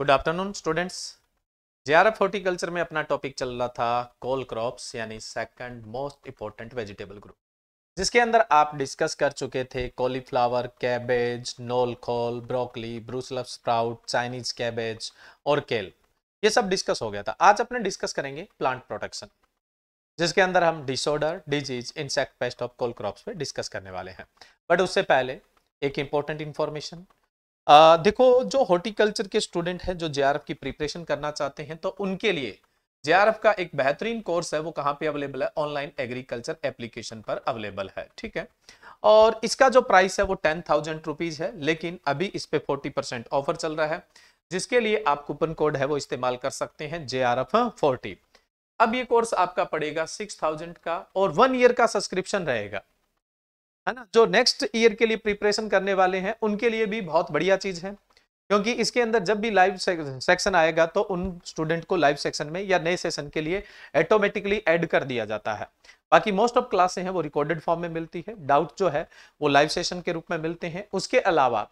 good afternoon students J F horticulture में अपना topic चल रहा था कोल क्रॉप्स यानी second most important vegetable group जिसके अंदर आप डिस्कस कर चुके थे cauliflower cabbage knolkhol broccoli Brussels sprout Chinese cabbage और केल ये सब डिस्कस हो गया था आज अपने डिस्कस करेंगे प्लांट प्रोटेक्शन जिसके अंदर हम disorder disease insect pest of cole crops पे डिस्कस करने वाले हैं बट उससे पहले एक इंपॉर्टेंट इंफॉर्मेशन आ, देखो जो हॉर्टिकल्चर के स्टूडेंट हैं जो जे की प्रिपरेशन करना चाहते हैं तो उनके लिए जे का एक बेहतरीन कोर्स है वो कहाँ पे अवेलेबल है ऑनलाइन एग्रीकल्चर एप्लीकेशन पर अवेलेबल है ठीक है और इसका जो प्राइस है वो टेन थाउजेंड रुपीज है लेकिन अभी इस पे फोर्टी परसेंट ऑफर चल रहा है जिसके लिए आप कूपन कोड है वो इस्तेमाल कर सकते हैं जे आर एफ फोर्टी अब ये कोर्स आपका पड़ेगा सिक्स थाउजेंड का और वन ईयर का सब्सक्रिप्शन रहेगा है ना जो नेक्स्ट ईयर के लिए प्रिपरेशन करने वाले हैं उनके लिए भी बहुत बढ़िया चीज है क्योंकि इसके अंदर जब भी लाइव सेक्शन आएगा तो उन स्टूडेंट को लाइव सेक्शन में या नए सेशन के लिए ऑटोमेटिकली ऐड कर दिया जाता है बाकी मोस्ट ऑफ क्लासे हैं वो रिकॉर्डेड फॉर्म में मिलती है डाउट जो है वो लाइव सेशन के रूप में मिलते हैं उसके अलावा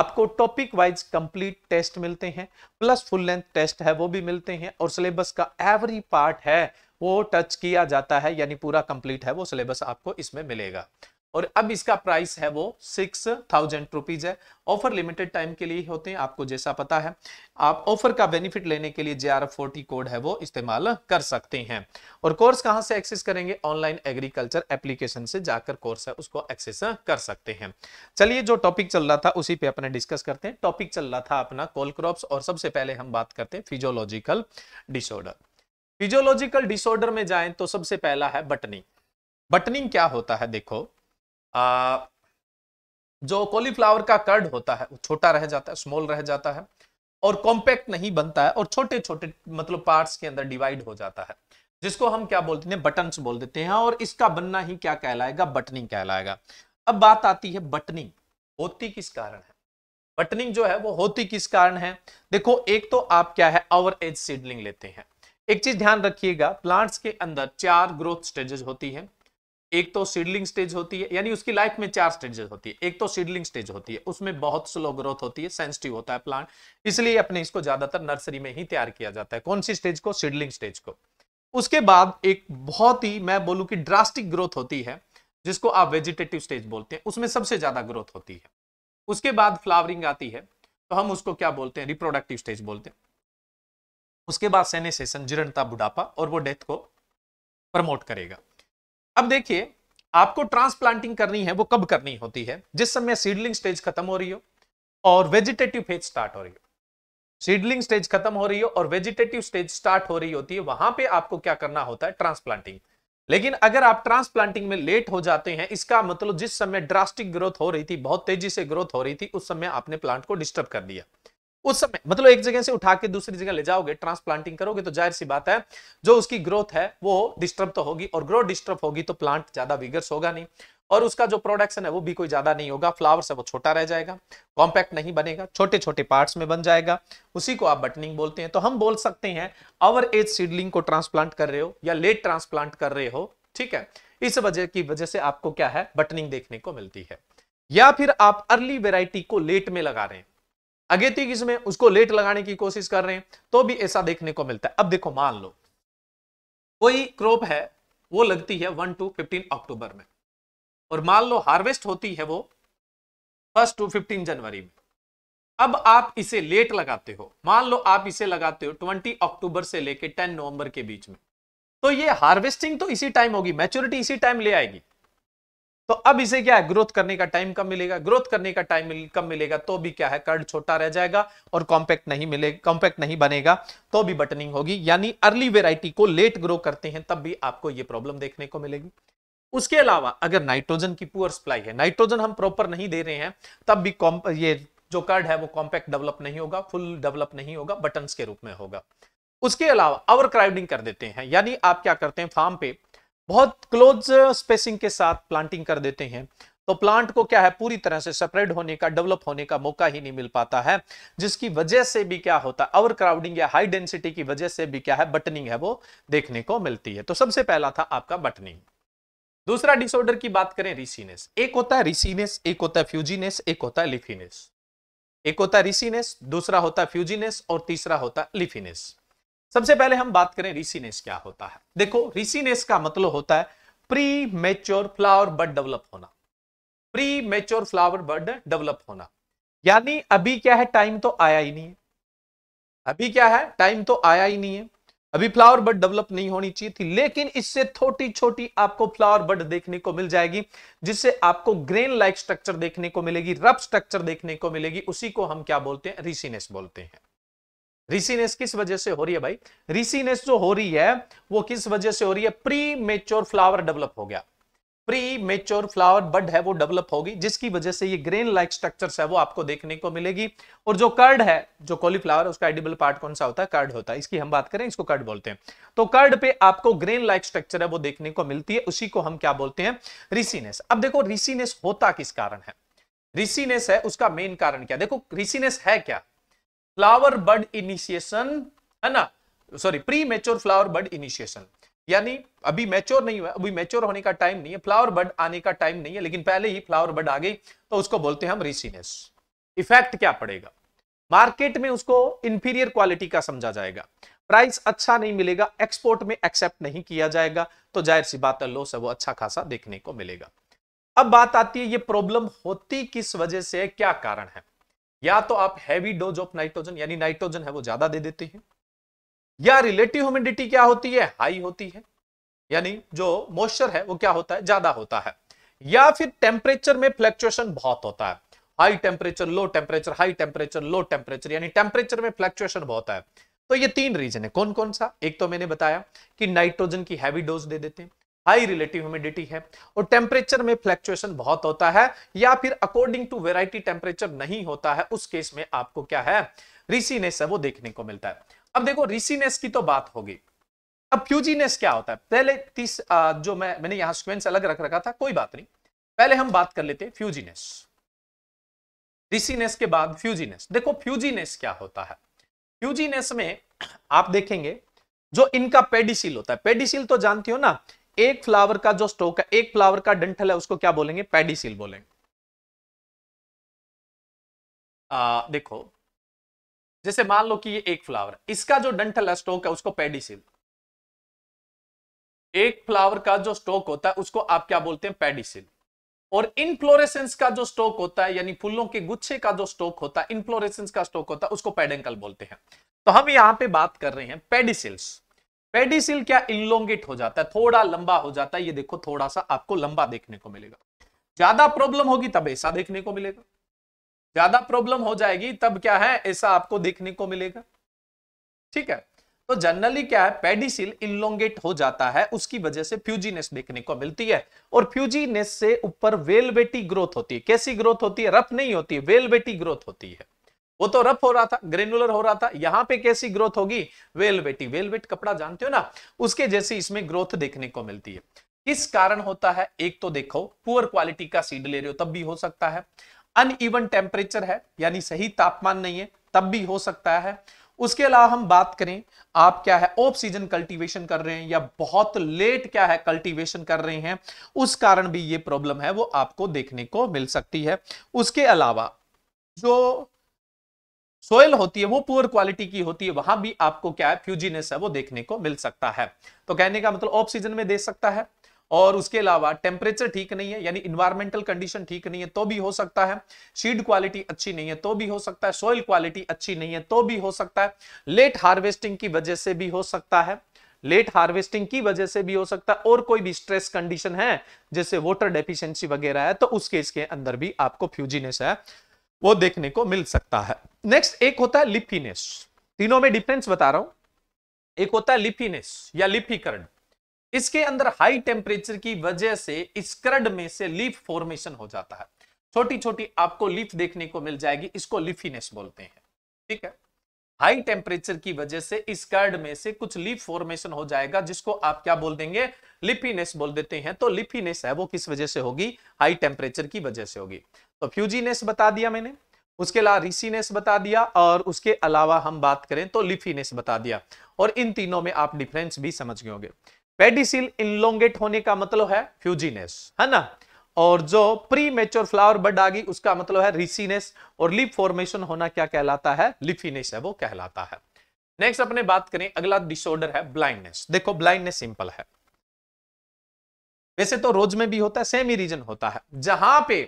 आपको टॉपिक वाइज कंप्लीट टेस्ट मिलते हैं प्लस फुल लेंथ टेस्ट है वो भी मिलते हैं और सिलेबस का एवरी पार्ट है वो टच किया जाता है यानी पूरा कंप्लीट है वो सिलेबस आपको इसमें मिलेगा और अब इसका प्राइस है वो सिक्स थाउजेंड रुपीज है ऑफर लिमिटेड टाइम के लिए होते हैं आपको जैसा पता है आप ऑफर का बेनिफिट लेने के लिए जे आर फोर्टी कोड है वो इस्तेमाल कर सकते हैं और कोर्स कहाँ से एक्सेस करेंगे ऑनलाइन एग्रीकल्चर एप्लीकेशन से जाकर कोर्स है उसको एक्सेस कर सकते हैं चलिए जो टॉपिक चल रहा था उसी पे अपने डिस्कस करते हैं टॉपिक चल रहा था अपना कोल क्रॉप और सबसे पहले हम बात करते हैं फिजियोलॉजिकल डिसऑर्डर फिजियोलॉजिकल डिसऑर्डर में जाए तो सबसे पहला है बटनिंग बटनिंग क्या होता है देखो आ, जो कॉलीफ्लावर का कर्ड होता है वो छोटा रह जाता है स्मॉल रह जाता है और कॉम्पैक्ट नहीं बनता है और छोटे छोटे मतलब पार्ट्स के अंदर डिवाइड हो जाता है जिसको हम क्या बोलते हैं बटन बोल देते हैं और इसका बनना ही क्या कहलाएगा बटनिंग कहलाएगा अब बात आती है बटनिंग होती किस कारण है बटनिंग जो है वो होती किस कारण है देखो एक तो आप क्या है आवर एज सीडलिंग लेते हैं एक चीज ध्यान रखिएगा प्लांट्स के अंदर चार ग्रोथ स्टेजेस होती है एक तो सीडलिंग स्टेज होती है यानी उसकी लाइफ में चार स्टेजेस होती है एक तो सीडलिंग स्टेज होती है उसमें बहुत स्लो ग्रोथ होती है सेंसिटिव होता है प्लांट इसलिए अपने इसको ज्यादातर नर्सरी में ही तैयार किया जाता है कौन सी स्टेज को सीडलिंग स्टेज को उसके बाद एक बहुत ही मैं बोलूँ की ड्रास्टिक ग्रोथ होती है जिसको आप वेजिटेटिव स्टेज बोलते हैं उसमें सबसे ज्यादा ग्रोथ होती है उसके बाद फ्लावरिंग आती है तो हम उसको क्या बोलते हैं रिप्रोडक्टिव स्टेज बोलते हैं उसके बाद सेनेसेशन जीर्णता बुढ़ापा और वो डेथ को प्रमोट करेगा अब देखिए आपको ट्रांसप्लांटिंग करनी है वो कब करनी होती है जिस समय सीडलिंग स्टेज खत्म हो रही हो और वेजिटेटिव फेज स्टार्ट हो रही हो सीडलिंग स्टेज खत्म हो रही हो और वेजिटेटिव स्टेज स्टार्ट हो रही होती है वहां पे आपको क्या करना होता है ट्रांसप्लांटिंग लेकिन अगर आप ट्रांसप्लांटिंग में लेट हो जाते हैं इसका मतलब जिस समय ड्रास्टिक ग्रोथ हो रही थी बहुत तेजी से ग्रोथ हो रही थी उस समय आपने प्लांट को डिस्टर्ब कर दिया उस समय मतलब एक जगह से उठा के दूसरी जगह ले जाओगे ट्रांसप्लांटिंग करोगे तो जाहिर सी बात है जो उसकी ग्रोथ है वो डिस्टर्ब तो होगी और ग्रोथ डिस्टर्ब होगी तो प्लांट ज्यादा विगर्स होगा नहीं और उसका जो प्रोडक्शन है वो भी कोई ज्यादा नहीं होगा फ्लावर्स है वो छोटा रह जाएगा कॉम्पैक्ट नहीं बनेगा छोटे छोटे पार्ट्स में बन जाएगा उसी को आप बटनिंग बोलते हैं तो हम बोल सकते हैं अवर एज सीडलिंग को ट्रांसप्लांट कर रहे हो या लेट ट्रांसप्लांट कर रहे हो ठीक है इस वजह की वजह से आपको क्या है बटनिंग देखने को मिलती है या फिर आप अर्ली वेराइटी को लेट में लगा रहे हैं अगेती किसमें उसको लेट लगाने की कोशिश कर रहे हैं तो भी ऐसा देखने को मिलता है अब देखो मान लो कोई क्रॉप है वो लगती है वन टू फिफ्टीन अक्टूबर में और मान लो हार्वेस्ट होती है वो फर्स्ट टू फिफ्टीन जनवरी में अब आप इसे लेट लगाते हो मान लो आप इसे लगाते हो ट्वेंटी अक्टूबर से लेकर टेन नवंबर के बीच में तो ये हार्वेस्टिंग तो इसी टाइम होगी मैच्योरिटी इसी टाइम ले आएगी तो अब इसे क्या है ग्रोथ करने का टाइम कब मिलेगा ग्रोथ करने का टाइम कब मिलेगा तो भी क्या है कर्ड छोटा रह जाएगा और कॉम्पैक्ट नहीं मिलेगा कॉम्पैक्ट नहीं बनेगा तो भी बटनिंग होगी यानी अर्ली वेराइटी को लेट ग्रो करते हैं तब भी आपको ये प्रॉब्लम देखने को मिलेगी उसके अलावा अगर नाइट्रोजन की पुअर सप्लाई है नाइट्रोजन हम प्रॉपर नहीं दे रहे हैं तब भी ये जो कर्ड है वो कॉम्पैक्ट डेवलप नहीं होगा फुल डेवलप नहीं होगा बटन के रूप में होगा उसके अलावा ओवर क्राउडिंग कर देते हैं यानी आप क्या करते हैं फार्म पे बहुत क्लोज स्पेसिंग uh, के साथ प्लांटिंग कर देते हैं तो प्लांट को क्या है पूरी तरह से सेपरेट होने का डेवलप होने का मौका ही नहीं मिल पाता है जिसकी वजह से भी क्या होता है ओवर क्राउडिंग या हाई डेंसिटी की वजह से भी क्या है बटनिंग है वो देखने को मिलती है तो सबसे पहला था आपका बटनिंग दूसरा डिसऑर्डर की बात करें रिसीनेस एक होता है रिसीनेस एक होता है फ्यूजीनेस एक होता है लिफिनेस एक होता है रिसीनेस दूसरा होता है फ्यूजीनेस और तीसरा होता है लिफिनेस सबसे पहले हम बात करें रिसीनेस क्या होता है देखो रिसीनेस का मतलब होता है pre mature flower bud develop होना pre mature flower bud develop होना यानी अभी क्या है टाइम तो आया ही नहीं है अभी क्या है टाइम तो आया ही नहीं है अभी फ्लावर बर्ड डेवलप नहीं होनी चाहिए थी लेकिन इससे छोटी छोटी आपको फ्लावर बर्ड देखने को मिल जाएगी जिससे आपको ग्रेन लाइक स्ट्रक्चर देखने को मिलेगी रफ स्ट्रक्चर देखने को मिलेगी उसी को हम क्या बोलते हैं रिसीनेस बोलते हैं रिसीनेस किस वजह से हो रही है भाई रिसीनेस जो हो रही है वो किस वजह से हो रही है प्री मेच्योर फ्लावर डेवलप हो गया प्री मेच्योर फ्लावर बड है वो डेवलप होगी जिसकी वजह से ये ग्रेन लाइक स्ट्रक्चर्स है वो आपको देखने को मिलेगी और जो कर्ड है जो कॉलीफ्लावर उसका एडिबल पार्ट कौन सा होता है कर्ड होता है इसकी हम बात करें इसको कर्ड बोलते हैं तो कर्ड पे आपको ग्रेन लाइक स्ट्रक्चर है वो देखने को मिलती है उसी को हम क्या बोलते हैं रिसीनेस अब देखो रिसीनेस होता किस कारण है रिसीनेस है उसका मेन कारण क्या देखो रिसीनेस है क्या फ्लावर बड इनिशिएशन है ना sorry pre mature flower bud initiation यानी अभी मैच्योर नहीं हुआ अभी मैच्योर होने का टाइम नहीं है फ्लावर बड आने का टाइम नहीं है लेकिन पहले ही फ्लावर बड आ गई तो उसको बोलते हैं हम रिसीनेस इफेक्ट क्या पड़ेगा मार्केट में उसको इंफीरियर क्वालिटी का समझा जाएगा प्राइस अच्छा नहीं मिलेगा एक्सपोर्ट में एक्सेप्ट नहीं किया जाएगा तो जाहिर सी बात है लॉस है वो अच्छा खासा देखने को मिलेगा अब बात आती है ये प्रॉब्लम होती किस वजह से है क्या कारण है या तो आप हैवी डोज ऑफ नाइट्रोजन यानी नाइट्रोजन है वो ज्यादा दे देते हैं या रिलेटिव ह्यूमिडिटी क्या होती है हाई होती है यानी जो मॉइस्चर है वो क्या होता है ज्यादा होता है या फिर टेम्परेचर में फ्लैक्चुएशन बहुत होता है high temperature low temperature high temperature low temperature यानी टेम्परेचर में फ्लैक्चुएशन बहुत है तो ये तीन रीजन है कौन कौन सा एक तो मैंने बताया कि नाइट्रोजन की हैवी डोज दे देते हैं हाई रिलेटिव ह्यूमिडिटी है और टेम्परेचर में फ्लैक्चुएशन बहुत होता है या फिर अकॉर्डिंग टू वेराइटी टेम्परेचर नहीं होता है उस केस में आपको क्या है रिसीनेस है वो देखने को मिलता है अब देखो रिसीनेस की तो बात होगी अब फ्यूजीनेस क्या होता है पहले तीस जो मैं मैंने यहां स्क्वेंस अलग रख रखा था कोई बात नहीं पहले हम बात कर लेते फ्यूजीनेस रिसीनेस के बाद फ्यूजीनेस देखो फ्यूजीनेस क्या होता है फ्यूजीनेस में आप देखेंगे जो इनका पेडिसिल होता है पेडिसिल तो जानती हो ना एक फ्लावर का जो स्टोक है एक फ्लावर का डंठल है उसको क्या बोलेंगे पेडिसिल बोलेंगे आ, देखो जैसे मान लो कि ये एक फ्लावर इसका जो डंठल है स्टोक है उसको पेडिसिल एक फ्लावर का जो स्टोक होता है उसको आप क्या बोलते हैं पेडिसिल और इनफ्लोरेसेंस का जो स्टोक होता है यानी फूलों के गुच्छे का जो स्टोक होता है इनफ्लोरेसेंस का स्टोक होता है उसको पेडेंकल बोलते हैं तो हम यहां पे बात कर रहे हैं पेडिसिल्स पेडिसिल क्या इलोंगेट हो जाता है थोड़ा लंबा हो जाता है ये देखो थोड़ा सा आपको लंबा देखने को मिलेगा ज्यादा प्रॉब्लम होगी तब ऐसा देखने को मिलेगा ज्यादा प्रॉब्लम हो जाएगी तब क्या है ऐसा आपको देखने को मिलेगा ठीक है तो जनरली क्या है पेडिसिल इलोंगेट हो जाता है उसकी वजह से फ्यूजीनेस देखने को मिलती है और फ्यूजीनेस से ऊपर वेलवेटी ग्रोथ होती है कैसी ग्रोथ होती है रफ नहीं होती है वेलवेटी ग्रोथ होती है वो तो रफ हो रहा था ग्रेनुलर हो रहा था यहां पे कैसी ग्रोथ होगी वेलवेटी वेलवेट कपड़ा जानते हो ना उसके जैसी इसमें ग्रोथ देखने को मिलती है किस कारण होता है एक तो देखो पुअर क्वालिटी का सीड ले रहे हो तब भी हो सकता है अन इवन टेम्परेचर है यानी सही तापमान नहीं है तब भी हो सकता है उसके अलावा हम बात करें आप क्या है ऑफ सीजन कल्टीवेशन कर रहे हैं या बहुत लेट क्या है कल्टीवेशन कर रहे हैं उस कारण भी ये प्रॉब्लम है वो आपको देखने को मिल सकती है उसके अलावा जो सोयल होती है वो पुअर क्वालिटी की होती है वहां भी आपको क्या है फ्यूजीनेस है वो देखने को मिल सकता है तो कहने का मतलब ऑफ सीजन में दे सकता है और उसके अलावा टेम्परेचर ठीक नहीं है यानी इन्वायरमेंटल कंडीशन ठीक नहीं है तो भी हो सकता है सीड क्वालिटी अच्छी नहीं है तो भी हो सकता है सोयल क्वालिटी अच्छी नहीं है तो भी हो सकता है लेट हार्वेस्टिंग की वजह से भी हो सकता है लेट हार्वेस्टिंग की वजह से भी हो सकता है और कोई भी स्ट्रेस कंडीशन है जैसे वाटर डेफिशिएंसी वगैरह है तो उस केस के अंदर भी आपको फ्यूजीनेस है वो देखने को मिल सकता है नेक्स्ट एक होता है लिपिनेस तीनों में डिफरेंस बता रहा हूं एक होता है लिपीनेस या लिपीकरण इसके अंदर हाई टेम्परेचर की वजह से स्क्रड में से लीफ फॉर्मेशन हो जाता है छोटी छोटी आपको लीफ देखने को मिल जाएगी इसको लिफीनेस बोलते हैं ठीक है हाई टेम्परेचर की वजह से इस कर्ड में से कुछ लीफ फॉर्मेशन हो जाएगा जिसको आप क्या बोल देंगे लिपिनेस बोल देते हैं तो लिपीनेस है वो किस वजह से होगी हाई टेम्परेचर की वजह से होगी तो फ्यूजीनेस बता दिया मैंने उसके अलावा रिसीनेस बता दिया और उसके अलावा हम बात करें तो लिफीनेस बता दिया और इन तीनों में आप डिफरेंस भी समझ गए होंगे पेडिसिल इनलोंगेट होने का मतलब है फ्यूजीनेस है ना और जो प्री मेच्योर फ्लावर बड आ गई उसका मतलब है रिसीनेस और लिप फॉर्मेशन होना क्या कहलाता है लिफीनेस है वो कहलाता है नेक्स्ट अपने बात करें अगला डिसऑर्डर है ब्लाइंडनेस देखो ब्लाइंडनेस सिंपल है वैसे तो रोज में भी होता है सेम ही रीजन होता है जहां पे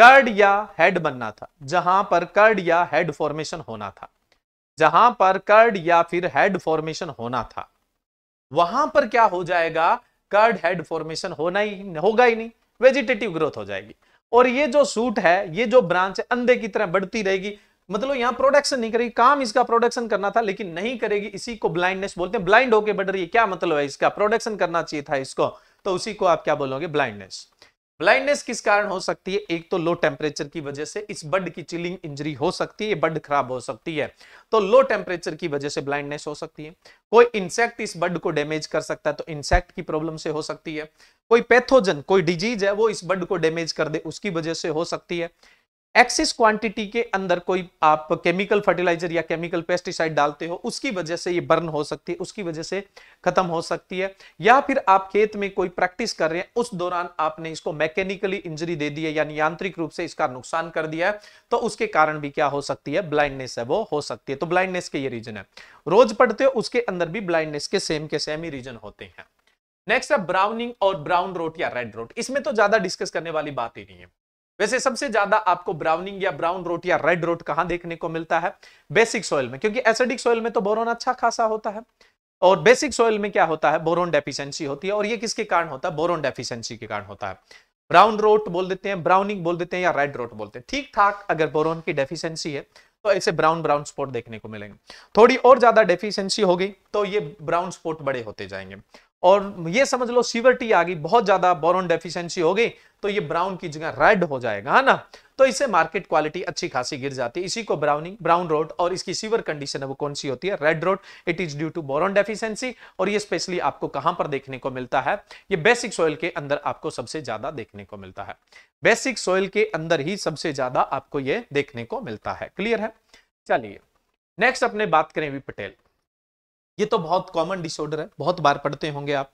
कर्ड या हेड बनना था जहां पर कर्ड या हेड फॉर्मेशन होना था जहां पर कर्ड या फिर हेड फॉर्मेशन होना था वहां पर क्या हो जाएगा कर्ड हेड फॉर्मेशन होना ही होगा ही नहीं वेजिटेटिव ग्रोथ हो जाएगी और ये जो सूट है ये जो ब्रांच है अंधे की तरह बढ़ती रहेगी मतलब यहाँ प्रोडक्शन नहीं करेगी काम इसका प्रोडक्शन करना था लेकिन नहीं करेगी इसी को ब्लाइंडनेस बोलते हैं ब्लाइंड होके बढ़ रही है क्या मतलब है इसका प्रोडक्शन करना चाहिए था इसको तो उसी को आप क्या बोलोगे ब्लाइंडनेस ब्लाइंडनेस किस कारण हो सकती है एक तो लो टेम्परेचर की वजह से इस बर्ड की चिलिंग इंजरी हो सकती है बर्ड खराब हो सकती है तो लो टेम्परेचर की वजह से ब्लाइंडनेस हो सकती है कोई इंसेक्ट इस बर्ड को डैमेज कर सकता है तो इंसेक्ट की प्रॉब्लम से हो सकती है कोई पैथोजन कोई डिजीज है वो इस बर्ड को डैमेज कर दे उसकी वजह से हो सकती है एक्सेस क्वांटिटी के अंदर कोई आप केमिकल फर्टिलाइजर या केमिकल पेस्टिसाइड डालते हो उसकी वजह से ये बर्न हो सकती है उसकी वजह से खत्म हो सकती है या फिर आप खेत में कोई प्रैक्टिस कर रहे हैं उस दौरान आपने इसको मैकेनिकली इंजरी दे दी है यानी यांत्रिक रूप से इसका नुकसान कर दिया है तो उसके कारण भी क्या हो सकती है ब्लाइंडनेस है वो हो सकती है तो ब्लाइंडनेस के ये रीजन है रोज पढ़ते हो उसके अंदर भी ब्लाइंडनेस के सेम के सेम ही रीजन होते हैं नेक्स्ट है ब्राउनिंग और ब्राउन रोट या रेड रोट इसमें तो ज्यादा डिस्कस करने वाली बात ही नहीं है वैसे सबसे ज्यादा आपको ब्राउनिंग या ब्राउन रोट या रेड रोट कहां देखने को मिलता है बेसिक सॉइल में क्योंकि एसिडिक सॉइल में तो बोरोन अच्छा खासा होता है और बेसिक सॉइल में क्या होता है बोरोन डेफिशिएंसी होती है और ये किसके कारण होता है बोरोन डेफिशिएंसी के कारण होता है ब्राउन रोट बोल देते हैं ब्राउनिंग बोल देते हैं या रेड रोट बोलते हैं ठीक ठाक अगर बोरोन की डेफिशिएंसी है तो ऐसे ब्राउन ब्राउन स्पॉट देखने को मिलेंगे थोड़ी और ज्यादा डेफिशिएंसी होगी तो ये ब्राउन स्पॉट बड़े होते जाएंगे और ये समझ लो टी आ गई बहुत ज्यादा बोरोन डेफिशिएंसी हो गई तो ये ब्राउन की जगह रेड हो जाएगा है ना तो इससे मार्केट क्वालिटी अच्छी खासी गिर जाती है इसी को ब्राउनिंग ब्राउन रोड और इसकी सीवर कंडीशन है वो कौन सी होती है red rot it is due to boron deficiency और ये स्पेशली आपको कहां पर देखने को मिलता है ये बेसिक सॉइल के अंदर आपको सबसे ज्यादा देखने को मिलता है बेसिक सॉइल के अंदर ही सबसे ज्यादा आपको ये देखने को मिलता है क्लियर है चलिए नेक्स्ट अपने बात करें वी पटेल ये तो बहुत कॉमन डिसऑर्डर है बहुत बार पढ़ते होंगे आप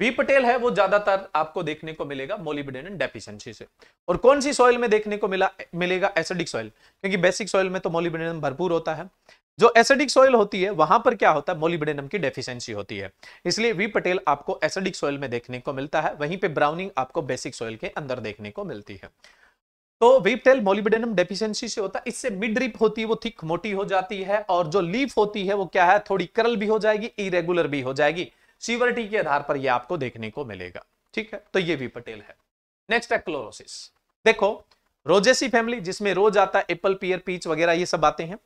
बी पटेल है वो ज्यादातर आपको देखने को मिलेगा मोलिबिडेन डेफिशिएंसी से और कौन सी सॉइल में देखने को मिला मिलेगा एसिडिक सॉइल क्योंकि बेसिक सॉइल में तो मोलिबडेनम भरपूर होता है जो एसिडिक सॉइल होती है वहां पर क्या होता है मोलिबिडेनम की डेफिशिएंसी होती है इसलिए वी पटेल आपको एसिडिक सॉइल में देखने को मिलता है वहीं पे ब्राउनिंग आपको बेसिक सॉइल के अंदर देखने को मिलती है तो वेपटेल मोलिबेडेनम डेफिशिएंसी से होता है इससे मिड रिप होती है वो थिक मोटी हो जाती है और जो लीफ होती है वो क्या है थोड़ी करल भी हो जाएगी इरेगुलर भी हो जाएगी सीवरिटी के आधार पर ये आपको देखने को मिलेगा ठीक है तो ये भी पटेल है नेक्स्ट है क्लोरोसिस देखो रोजेसी फैमिली जिसमें रोज आता है एप्पल पियर पीच वगैरह ये सब आते हैं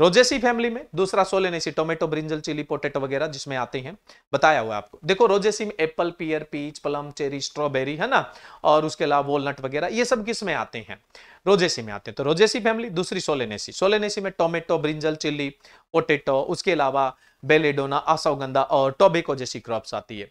रोजेसी फैमिली में दूसरा Solanaceae tomato brinjal chilli potato वगैरह जिसमें आते हैं बताया हुआ आपको देखो रोजेसी में apple pear peach plum cherry strawberry है ना और उसके अलावा वॉलनट वगैरह ये सब किस में आते हैं रोजेसी में आते हैं तो रोजेसी फैमिली दूसरी सोलेनेसी सोलेनेसी में टोमेटो ब्रिंजल चिली पोटेटो उसके अलावा बेलेडोना आसौगंधा और टोबेको जैसी क्रॉप्स आती है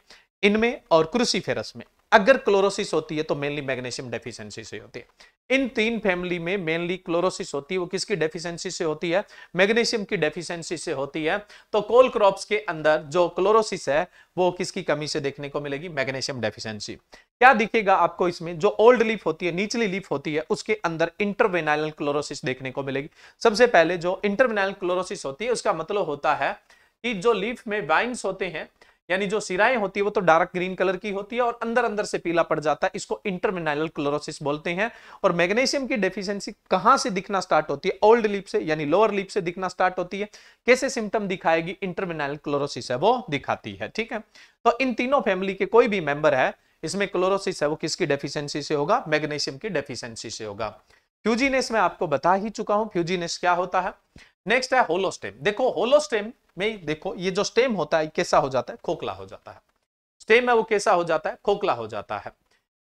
इनमें और क्रूसीफेरस में अगर क्लोरोसिस होती है तो मेनली मैग्नेशियम डेफिशिएंसी से होती है इन तीन फैमिली में मेनली क्लोरोसिस होती है वो किसकी डेफिशिएंसी से होती है मैग्नीशियम की डेफिशिएंसी से होती है तो कोल क्रॉप्स के अंदर जो क्लोरोसिस है वो किसकी कमी से देखने को मिलेगी मैग्नीशियम डेफिशिएंसी क्या दिखेगा आपको इसमें जो ओल्ड लीफ होती है निचली लीफ होती है उसके अंदर इंटरवेनाइल क्लोरोसिस देखने को मिलेगी सबसे पहले जो इंटरवेनाइल क्लोरोसिस होती है उसका मतलब होता है कि जो लीफ में वाइन्स होते हैं यानी जो सिराएं होती है वो तो डार्क ग्रीन कलर की होती है और अंदर अंदर से पीला पड़ जाता है इसको इंटरमिनाइल क्लोरोसिस बोलते हैं और मैग्नेशियम की डेफिशिएंसी कहां से दिखना स्टार्ट होती है ओल्ड लीप से यानी लोअर लीप से दिखना स्टार्ट होती है कैसे सिम्टम दिखाएगी इंटरमिनाइल क्लोरोसिस है वो दिखाती है ठीक है तो इन तीनों फैमिली के कोई भी मेंबर है इसमें क्लोरोसिस है वो किसकी डेफिशिएंसी से होगा मैग्नेशियम की डेफिशिएंसी से होगा फ्यूजीनेस में आपको बता ही चुका हूं फ्यूजीनेस क्या होता है नेक्स्ट है होलोस्टेम देखो होलोस्टेम में देखो ये जो स्टेम होता है कैसा हो जाता है खोखला हो जाता है स्टेम है वो कैसा हो जाता है खोखला हो जाता है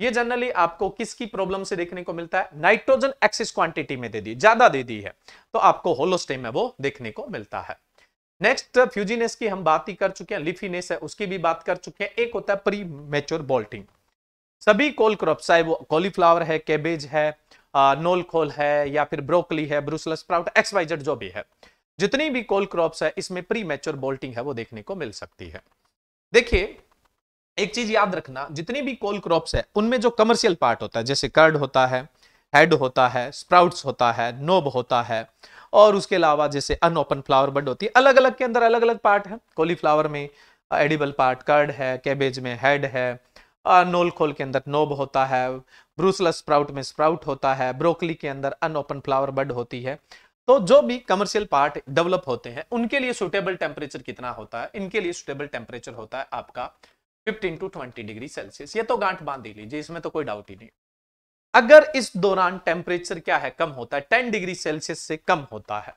ये जनरली आपको किसकी प्रॉब्लम से देखने को मिलता है नाइट्रोजन एक्सिस क्वांटिटी में दे दी ज्यादा दे दी है तो आपको होलोस्टेम है वो देखने को मिलता है नेक्स्ट फ्यूजीनेस की हम बात ही कर चुके हैं लिफीनेस है उसकी भी बात कर चुके हैं एक होता है प्री मेच्योर बोल्टिंग सभी कोल क्रॉप चाहे वो कॉलीफ्लावर है कैबेज है नोलखोल है या फिर ब्रोकली है ब्रूसलस स्प्राउट एक्सवाइजेड जो भी है जितनी भी कोल क्रॉप्स है इसमें प्री मैच्योर बोल्टिंग है वो देखने को मिल सकती है देखिए एक चीज याद रखना जितनी भी कोल क्रॉप्स है उनमें जो कमर्शियल पार्ट होता है जैसे कर्ड होता है हेड होता है स्प्राउट्स होता है नोब होता है और उसके अलावा जैसे अनओपन फ्लावर बड होती है अलग अलग के अंदर अलग अलग पार्ट है कोलीफ्लावर में एडिबल पार्ट कर्ड है कैबेज में हेड है नोल खोल के अंदर नोब होता है ब्रूसलस स्प्राउट में स्प्राउट होता है ब्रोकली के अंदर अनओपन फ्लावर बड होती है तो जो भी कमर्शियल पार्ट डेवलप होते हैं उनके लिए सुटेबल टेम्परेचर कितना होता है इनके लिए सुटेबल टेम्परेचर होता है आपका 15 टू 20 डिग्री सेल्सियस ये तो गांठ बांध दे लीजिए इसमें तो कोई डाउट ही नहीं अगर इस दौरान टेम्परेचर क्या है कम होता है टेन डिग्री सेल्सियस से कम होता है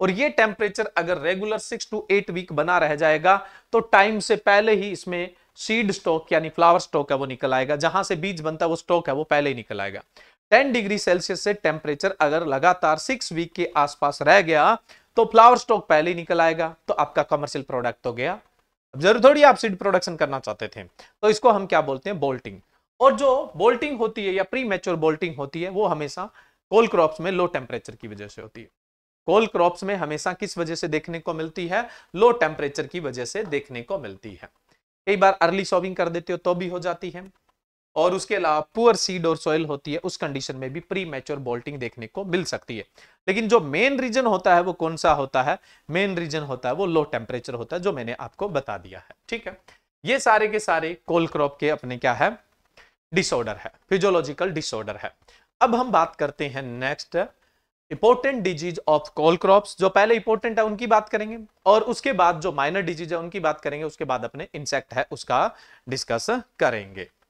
और ये टेम्परेचर अगर regular six to eight week बना रह जाएगा तो टाइम से पहले ही इसमें सीड स्टॉक यानी फ्लावर स्टॉक है वो निकल आएगा जहां से बीज बनता है वो स्टॉक है वो पहले ही निकल आएगा 10 डिग्री सेल्सियस से टेम्परेचर अगर लगातार सिक्स वीक के आसपास रह गया तो फ्लावर स्टॉक पहले ही निकल आएगा तो आपका कमर्शियल प्रोडक्ट हो गया जरूर थोड़ी आप सीड प्रोडक्शन करना चाहते थे तो इसको हम क्या बोलते हैं बोल्टिंग और जो बोल्टिंग होती है या प्री मेच्योर बोल्टिंग होती है वो हमेशा कोल क्रॉप्स में लो टेम्परेचर की वजह से होती है कोल क्रॉप्स में हमेशा किस वजह से देखने को मिलती है लो टेम्परेचर की वजह से देखने को मिलती है कई बार अर्ली सॉविंग कर देते हो तो भी हो जाती है और उसके अलावा पुअर सीड और सॉइल होती है उस कंडीशन में भी प्री मैच्योर बोल्टिंग देखने को मिल सकती है लेकिन जो मेन रीजन होता है वो कौन सा होता है मेन रीजन होता है वो लो टेम्परेचर होता है जो मैंने आपको बता दिया है ठीक है ये सारे के सारे कोल क्रॉप के अपने क्या है डिसऑर्डर है फिजियोलॉजिकल डिसऑर्डर है अब हम बात करते हैं next important disease of cole crops जो पहले इंपोर्टेंट है उनकी बात करेंगे और उसके बाद जो माइनर डिजीज है उनकी बात करेंगे उसके बाद अपने इंसेक्ट है उसका डिस्कस करेंगे